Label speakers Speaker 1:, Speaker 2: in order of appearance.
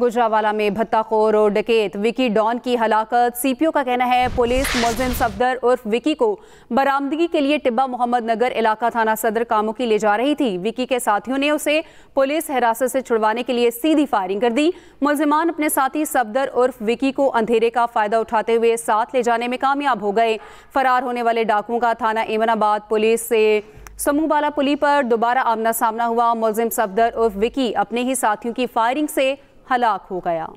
Speaker 1: गुजरावाला में भत्ताखोर और डकेत विकी डॉन की हलाकत सीपीओ का कहना है पुलिस मुलिम सफदर उर्फ विकी को बरामदगी के लिए टिब्बा मोहम्मद नगर इलाका थाना सदर कामों की ले जा रही थी विकी के साथियों ने उसे पुलिस हिरासत से छुड़वाने के लिए सीधी फायरिंग कर दी मुलजिमान अपने साथी सफदर उर्फ विकी को अंधेरे का फायदा उठाते हुए साथ ले जाने में कामयाब हो गए फरार होने वाले डाकुओं का थाना एमनाबाद पुलिस से समूहबाला पुली पर दोबारा आमना सामना हुआ मुलिम सफदर उर्फ विकी अपने ही साथियों की फायरिंग से हलाक हो गया